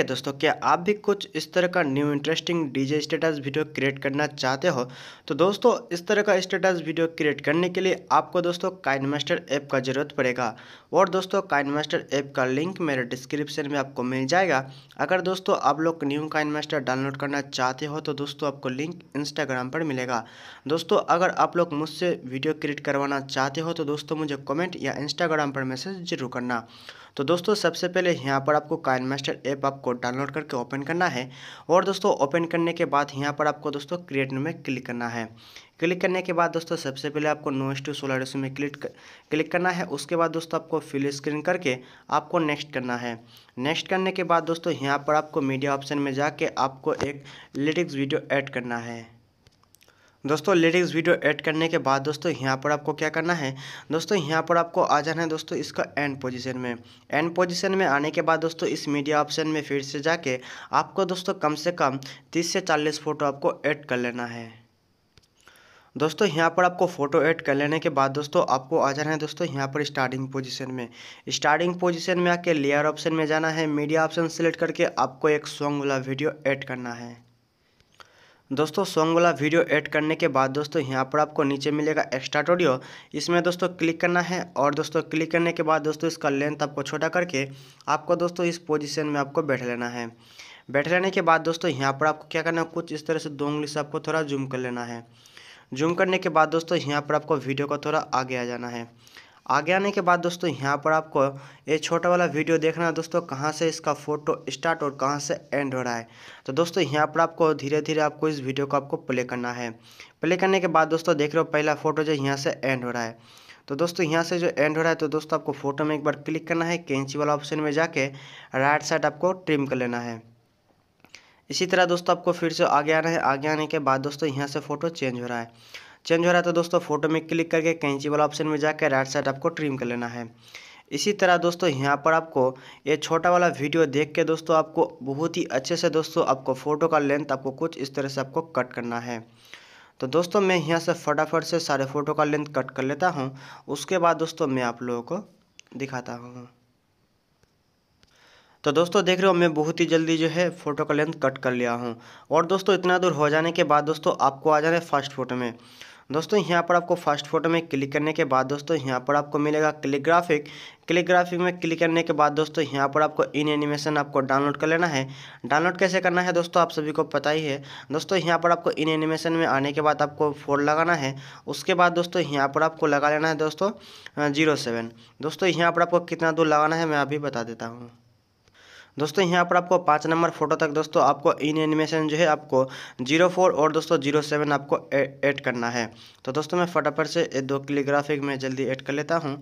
Okay दोस्तों क्या आप भी कुछ इस तरह का new interesting DJ status video create करना चाहते हो तो दोस्तों इस तरह का स्टेटस वीडियो क्रिएट करने के लिए आपको दोस्तों काइन मास्टर ऐप का ज़रूरत पड़ेगा और दोस्तों काइन मास्टर ऐप का लिंक मेरे डिस्क्रिप्शन में आपको मिल जाएगा अगर दोस्तों आप लोग न्यू काइन मास्टर डाउनलोड करना चाहते हो तो दोस्तों आपको लिंक इंस्टाग्राम पर मिलेगा दोस्तों अगर आप लोग मुझसे वीडियो क्रिएट करवाना चाहते हो तो दोस्तों मुझे कॉमेंट या इंस्टाग्राम पर मैसेज जरूर करना तो दोस्तों सबसे पहले यहाँ पर आपको काइन मास्टर ऐप आपको आपको डाउनलोड करके ओपन करना है और दोस्तों ओपन करने के बाद यहाँ पर आपको दोस्तों क्रिएट में क्लिक करना है क्लिक करने के बाद दोस्तों सबसे पहले आपको नो एस टू सोलर एस में क्लिक क्लिक करना है उसके बाद दोस्तों आपको फिल स्क्रीन करके आपको नेक्स्ट करना है नेक्स्ट करने के बाद दोस्तों यहाँ पर आपको मीडिया ऑप्शन में जाके आपको एक लिटिक्स वीडियो ऐड करना है दोस्तों लिरिक्स वीडियो ऐड करने के बाद दोस्तों यहाँ पर आपको क्या करना है दोस्तों यहाँ पर आपको आ जाना है दोस्तों इसका एंड पोजीशन में एंड पोजीशन में आने के बाद दोस्तों इस मीडिया ऑप्शन में फिर से जाके आपको दोस्तों कम से कम तीस से चालीस फ़ोटो आपको ऐड कर लेना है दोस्तों यहाँ पर आपको फ़ोटो ऐड कर लेने के बाद दोस्तों आपको आ जाना है दोस्तों यहाँ पर स्टार्टिंग पोजीशन में स्टार्टिंग पोजीशन में आके लेयर ऑप्शन में जाना है मीडिया ऑप्शन सेलेक्ट करके आपको एक सॉन्ग वाला वीडियो ऐड करना है दोस्तों सॉन्ग वाला वीडियो ऐड करने के बाद दोस्तों यहाँ पर आपको नीचे मिलेगा एक्स्ट्रा ऑडियो इसमें दोस्तों क्लिक करना है और दोस्तों क्लिक करने के बाद दोस्तों इसका लेंथ आपको छोटा करके आपको दोस्तों इस पोजीशन में आपको बैठ लेना है बैठ लेने के बाद दोस्तों यहाँ पर आपको क्या करना है कुछ इस तरह से दो उंगली से आपको थोड़ा जूम कर लेना है जूम करने के बाद दोस्तों यहाँ पर आपको वीडियो को थोड़ा आगे आ जाना है आगे आने के बाद दोस्तों यहाँ पर आपको ये छोटा वाला वीडियो देखना है दोस्तों कहाँ से इसका फोटो स्टार्ट और कहाँ से एंड हो रहा है तो दोस्तों यहाँ पर आपको धीरे धीरे आपको इस वीडियो को आपको प्ले करना है प्ले करने के बाद दोस्तों देख रहे हो पहला फ़ोटो जो यहाँ से एंड हो रहा है तो दोस्तों यहाँ से जो एंड हो रहा है तो दोस्तों आपको फ़ोटो में एक बार क्लिक करना है कैंची वाला ऑप्शन में जाके राइट साइड आपको ट्रिम कर लेना है इसी तरह दोस्तों आपको फिर से आगे आना है आगे आने के बाद दोस्तों यहाँ से फ़ोटो चेंज हो रहा है चेंज हो रहा है तो दोस्तों फोटो में क्लिक करके कैंची वाला ऑप्शन में जाकर राइट साइड आपको ट्रिम कर लेना है इसी तरह दोस्तों यहाँ पर आपको ये छोटा वाला वीडियो देख के दोस्तों आपको बहुत ही अच्छे से दोस्तों आपको फ़ोटो का लेंथ आपको कुछ इस तरह से आपको कट करना है तो दोस्तों मैं यहाँ से फटाफट से सारे फ़ोटो का लेंथ कट कर लेता हूँ उसके बाद दोस्तों मैं आप लोगों को दिखाता हूँ तो दोस्तों देख रहे हो मैं बहुत ही जल्दी जो है फ़ोटो का लेंथ कट कर लिया हूँ और दोस्तों इतना दूर हो जाने के बाद दोस्तों आपको आ जाना है फर्स्ट फोटो में दोस्तों यहाँ पर आपको फर्स्ट फोटो में क्लिक करने के बाद दोस्तों यहाँ पर आपको मिलेगा क्लिक ग्राफिक क्लिक ग्राफिक में क्लिक करने के बाद दोस्तों यहाँ पर आपको इन एनिमेशन आपको डाउनलोड कर लेना है डाउनलोड कैसे करना है दोस्तों आप सभी को पता ही है दोस्तों यहाँ पर आपको इन एनिमेशन में आने के बाद आपको फोर लगाना है उसके बाद दोस्तों यहाँ पर आपको लगा लेना है दोस्तों जीरो सेवन दोस्तों यहाँ पर आपको कितना दूर लगाना है मैं अभी बता देता हूँ दोस्तों यहाँ पर आपको पाँच नंबर फोटो तक दोस्तों आपको इन एनिमेशन जो है आपको जीरो फोर और दोस्तों जीरो सेवन आपको ऐड करना है तो दोस्तों मैं फटाफट से दो क्लिक ग्राफिक में जल्दी ऐड कर लेता हूँ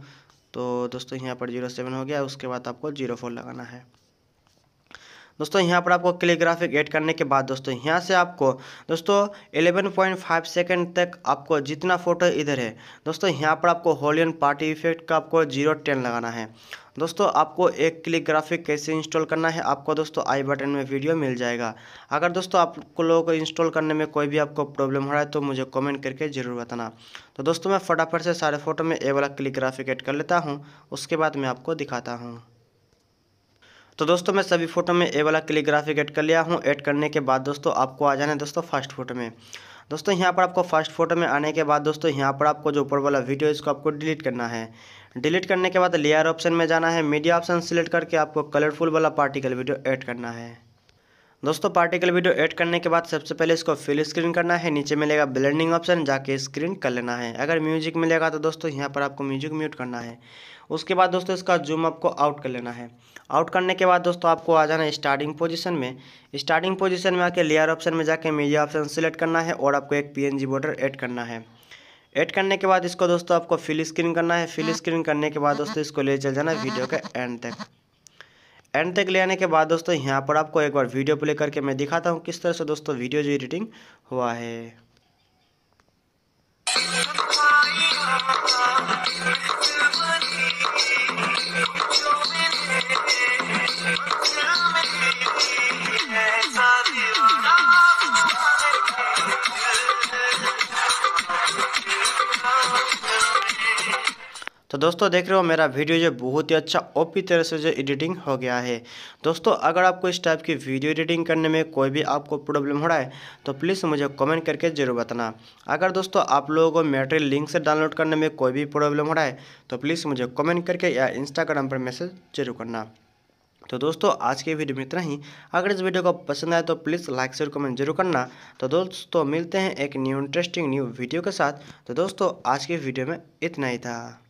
तो दोस्तों यहाँ पर जीरो सेवन हो गया उसके बाद आपको जीरो फोर लगाना है दोस्तों यहाँ पर आपको क्लिक ऐड करने के बाद दोस्तों यहाँ से आपको दोस्तों 11.5 सेकेंड तक आपको जितना फोटो इधर है दोस्तों यहाँ पर आपको होलियन पार्टी इफेक्ट का आपको जीरो टेन लगाना है दोस्तों आपको एक क्लिक ग्राफिक कैसे इंस्टॉल करना है आपको दोस्तों आई बटन में वीडियो मिल जाएगा अगर दोस्तों आप लोगों को इंस्टॉल करने में कोई भी आपको प्रॉब्लम हो रहा है तो मुझे कमेंट करके ज़रूर बताना तो दोस्तों मैं फटाफट से सारे फ़ोटो में ए वाला क्लिक ग्राफिक ऐड कर लेता हूँ उसके बाद मैं आपको दिखाता हूँ तो दोस्तों मैं सभी फोटो में ए वाला क्लिक ग्राफिक कर लिया हूँ ऐड करने के बाद दोस्तों आपको आ जाना है दोस्तों फर्स्ट फोटो में दोस्तों यहाँ पर आपको फर्स्ट फोटो में आने के बाद दोस्तों यहाँ पर आपको जो ऊपर वाला वीडियो इसको आपको डिलीट करना है डिलीट करने के बाद लेयर ऑप्शन में जाना है मीडिया ऑप्शन सेलेक्ट करके आपको कलरफुल वाला पार्टिकल वीडियो ऐड करना है दोस्तों पार्टिकल वीडियो ऐड करने के बाद सबसे पहले इसको फिल स्क्रीन करना है नीचे मिलेगा ब्लेंडिंग ऑप्शन जाके स्क्रीन कर लेना है अगर म्यूजिक मिलेगा तो दोस्तों यहाँ पर आपको म्यूजिक म्यूट करना है उसके बाद दोस्तों इसका जूम आपको आउट कर लेना है आउट करने के बाद दोस्तों आपको आ जाना है स्टार्टिंग पोजीशन में स्टार्टिंग पोजीशन में आके लेयर ऑप्शन में जाके मीडिया ऑप्शन सेलेक्ट करना है और आपको एक पीएनजी बॉर्डर ऐड करना है ऐड करने के बाद इसको दोस्तों आपको फिल स्क्रीन करना है फिल स्क्रीन हाँ। करने के बाद दोस्तों इसको ले चल जाना वीडियो के एंड तक एंड तक ले आने के बाद दोस्तों यहाँ पर आपको एक बार वीडियो प्ले करके मैं दिखाता हूँ किस तरह से दोस्तों वीडियो जो एडिटिंग हुआ है तो दोस्तों देख रहे हो मेरा वीडियो जो बहुत ही अच्छा ओपी तरह से जो एडिटिंग हो गया है दोस्तों अगर आपको इस टाइप की वीडियो एडिटिंग करने में कोई भी आपको प्रॉब्लम हो रहा है तो प्लीज़ मुझे कमेंट करके ज़रूर बताना अगर दोस्तों आप लोगों को मेटेरियल लिंक से डाउनलोड करने में कोई भी प्रॉब्लम हो रहा है तो प्लीज़ मुझे कॉमेंट करके या इंस्टाग्राम पर मैसेज जरूर करना तो दोस्तों आज के वीडियो में इतना ही अगर इस वीडियो को पसंद आए तो प्लीज़ लाइक शेयर कमेंट जरूर करना तो दोस्तों मिलते हैं एक न्यू इंटरेस्टिंग न्यू वीडियो के साथ तो दोस्तों आज के वीडियो में इतना ही था